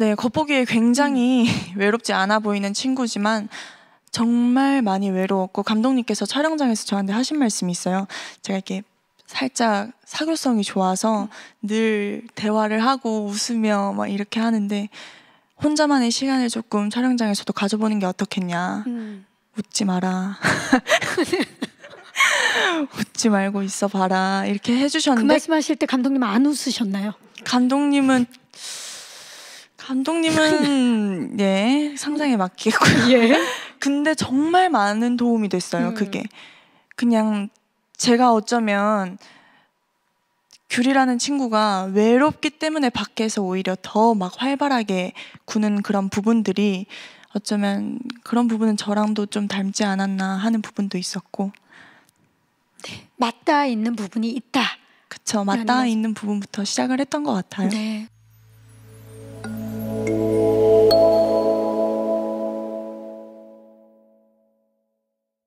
네, 겉보기에 굉장히 음. 외롭지 않아 보이는 친구지만 정말 많이 외로웠고 감독님께서 촬영장에서 저한테 하신 말씀이 있어요. 제가 이렇게 살짝 사교성이 좋아서 음. 늘 대화를 하고 웃으며 막 이렇게 하는데 혼자만의 시간을 조금 촬영장에서도 가져보는 게 어떻겠냐. 음. 웃지 마라. 웃지 말고 있어 봐라. 이렇게 해주셨는데 그 말씀하실 때 감독님 안 웃으셨나요? 감독님은 감독님은 예 상상에 맡기고요. 겠 예. 근데 정말 많은 도움이 됐어요. 음. 그게 그냥 제가 어쩌면 귤이라는 친구가 외롭기 때문에 밖에서 오히려 더 막 활발하게 구는 그런 부분들이 어쩌면 그런 부분은 저랑도 좀 닮지 않았나 하는 부분도 있었고 네. 맞닿아 있는 부분이 있다. 그쵸 맞닿아 있는 부분부터 시작을 했던 것 같아요. 네.